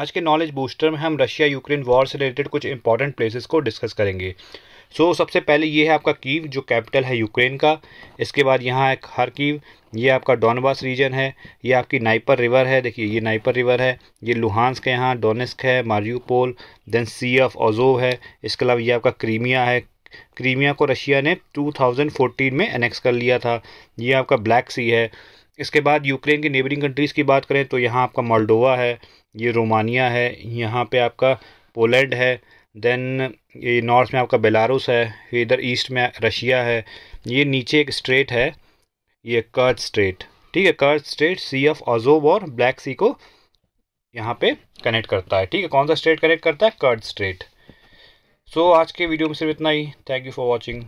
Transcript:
आज के knowledge booster में हम रशिया यूक्रेन वॉर से रिलेटेड कुछ इंपॉर्टेंट प्लेसेस को डिस्कस करेंगे सो so, सबसे पहले ये है आपका कीव जो कैपिटल है यूक्रेन का इसके बाद यहाँ है हर कीव ये आपका डॉनबास रीजन है ये आपकी नाइपर रिवर है देखिए ये नाइपर रिवर है ये लुहानस के यहाँ डोनेस्क है Mariupol then sea of Azov है इसके अलावा ये आपका क्रीमिया है क्रीमिया को रशिया ने 2014 में एनेक्स कर लिया था ये आपका ब्लैक सी है इसके बाद यूक्रेन की नेबरिंग कंट्रीज़ की बात करें तो यहाँ आपका मोल्डोवा है ये रोमानिया है यहाँ पे आपका पोलैंड है देन ये नॉर्थ में आपका बेलारूस है फिर इधर ईस्ट में रशिया है ये नीचे एक स्ट्रेट है ये कर्ज स्ट्रेट ठीक है कर्ज स्ट्रेट सी ऑफ अजोब और ब्लैक सी को यहाँ पे कनेक्ट करता है ठीक है कौन सा स्ट्रेट कनेक्ट करता है कर्ज स्ट्रेट सो so, आज के वीडियो में सिर्फ इतना ही थैंक यू फॉर वॉचिंग